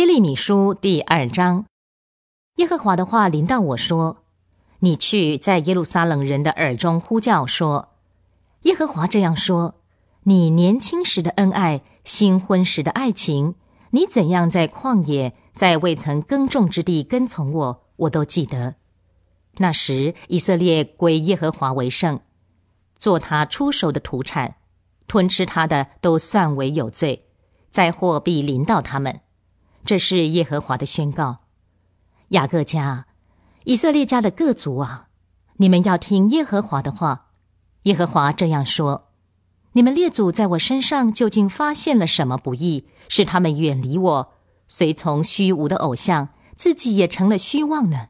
耶利米书第二章，耶和华的话临到我说：“你去在耶路撒冷人的耳中呼叫说：‘耶和华这样说：你年轻时的恩爱，新婚时的爱情，你怎样在旷野，在未曾耕种之地跟从我，我都记得。那时以色列归耶和华为圣，做他出手的土产，吞吃他的都算为有罪，灾祸必临到他们。’”这是耶和华的宣告，雅各家、以色列家的各族啊，你们要听耶和华的话。耶和华这样说：你们列祖在我身上究竟发现了什么不易，使他们远离我，随从虚无的偶像，自己也成了虚妄呢？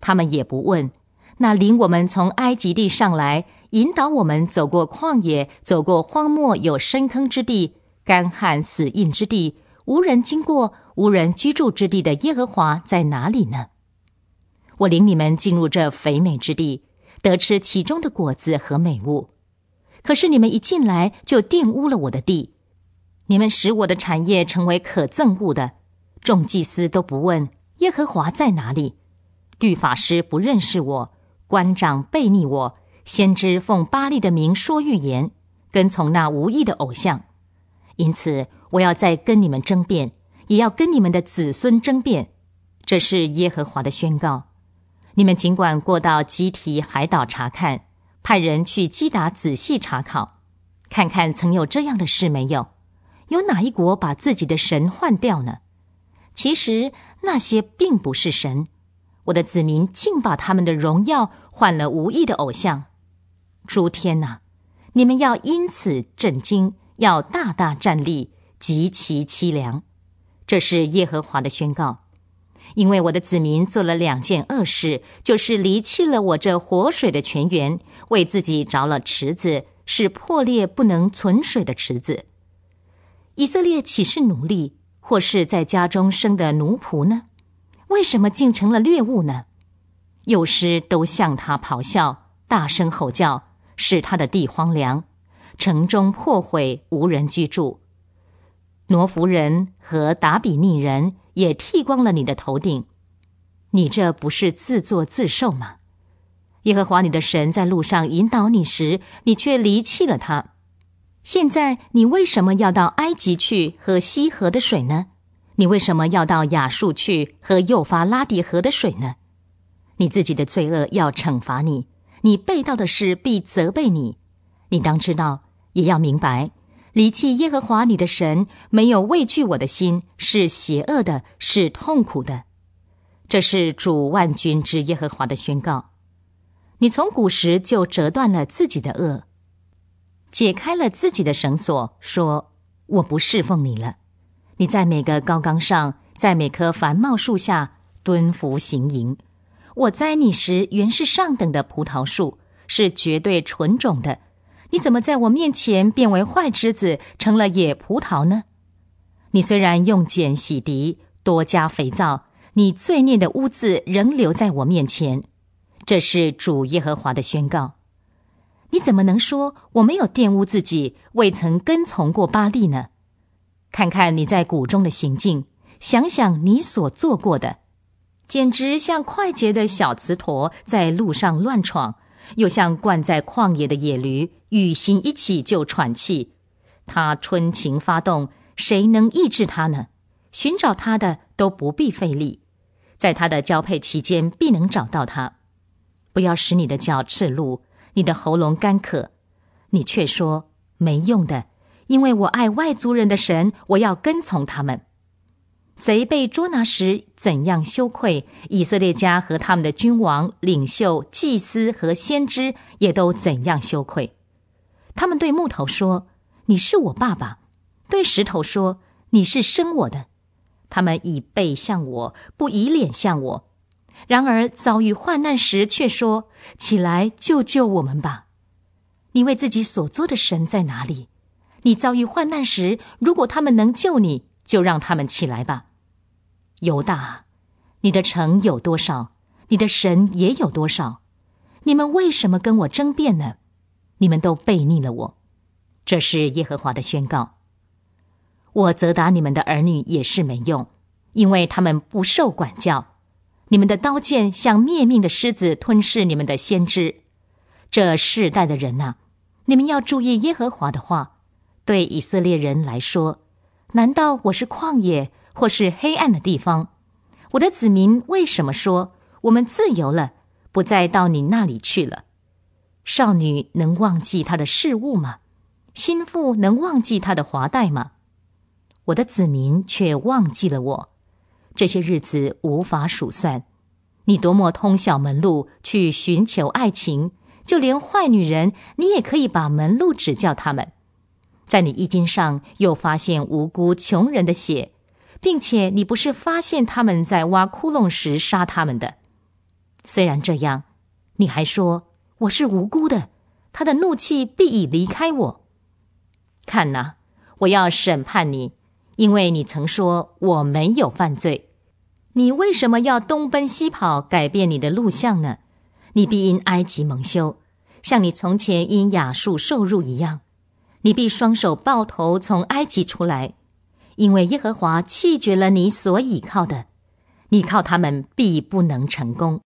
他们也不问，那领我们从埃及地上来，引导我们走过旷野、走过荒漠、有深坑之地、干旱死硬之地。无人经过、无人居住之地的耶和华在哪里呢？我领你们进入这肥美之地，得吃其中的果子和美物。可是你们一进来就玷污了我的地，你们使我的产业成为可憎恶的。众祭司都不问耶和华在哪里，律法师不认识我，官长背逆我，先知奉巴利的名说预言，跟从那无意的偶像。因此，我要再跟你们争辩，也要跟你们的子孙争辩。这是耶和华的宣告。你们尽管过到基提海岛查看，派人去基达仔细查考，看看曾有这样的事没有？有哪一国把自己的神换掉呢？其实那些并不是神。我的子民竟把他们的荣耀换了无意的偶像。诸天呐，你们要因此震惊。要大大站立，极其凄凉，这是耶和华的宣告。因为我的子民做了两件恶事，就是离弃了我这活水的泉源，为自己凿了池子，是破裂不能存水的池子。以色列岂是奴隶，或是在家中生的奴仆呢？为什么竟成了猎物呢？幼师都向他咆哮，大声吼叫，使他的地荒凉。城中破毁，无人居住。挪弗人和达比尼人也剃光了你的头顶，你这不是自作自受吗？耶和华你的神在路上引导你时，你却离弃了他。现在你为什么要到埃及去喝西河的水呢？你为什么要到雅述去喝幼发拉底河的水呢？你自己的罪恶要惩罚你，你被盗的事必责备你。你当知道，也要明白，离弃耶和华你的神，没有畏惧我的心，是邪恶的，是痛苦的。这是主万军之耶和华的宣告。你从古时就折断了自己的恶，解开了自己的绳索，说：“我不侍奉你了。”你在每个高岗上，在每棵繁茂树下蹲伏行营。我栽你时，原是上等的葡萄树，是绝对纯种的。你怎么在我面前变为坏之子，成了野葡萄呢？你虽然用碱洗涤，多加肥皂，你罪孽的污渍仍留在我面前。这是主耶和华的宣告。你怎么能说我没有玷污自己，未曾跟从过巴利呢？看看你在谷中的行径，想想你所做过的，简直像快捷的小瓷陀在路上乱闯。又像灌在旷野的野驴，与心一起就喘气。他春情发动，谁能抑制他呢？寻找他的都不必费力，在他的交配期间必能找到他。不要使你的脚赤露，你的喉咙干渴，你却说没用的，因为我爱外族人的神，我要跟从他们。贼被捉拿时怎样羞愧？以色列家和他们的君王、领袖、祭司和先知也都怎样羞愧？他们对木头说：“你是我爸爸。”对石头说：“你是生我的。”他们以背向我，不以脸向我。然而遭遇患难时，却说：“起来，救救我们吧！”你为自己所做的神在哪里？你遭遇患难时，如果他们能救你？就让他们起来吧，犹大，你的城有多少，你的神也有多少，你们为什么跟我争辩呢？你们都背逆了我，这是耶和华的宣告。我责打你们的儿女也是没用，因为他们不受管教。你们的刀剑像灭命的狮子，吞噬你们的先知。这世代的人呐，你们要注意耶和华的话，对以色列人来说。难道我是旷野或是黑暗的地方？我的子民为什么说我们自由了，不再到你那里去了？少女能忘记她的事物吗？心腹能忘记他的华戴吗？我的子民却忘记了我，这些日子无法数算。你多么通晓门路去寻求爱情，就连坏女人，你也可以把门路指教他们。在你衣襟上又发现无辜穷人的血，并且你不是发现他们在挖窟窿时杀他们的。虽然这样，你还说我是无辜的，他的怒气必已离开我。看呐，我要审判你，因为你曾说我没有犯罪。你为什么要东奔西跑改变你的路向呢？你必因埃及蒙羞，像你从前因雅述受辱一样。你必双手抱头从埃及出来，因为耶和华弃绝了你所倚靠的，你靠他们必不能成功。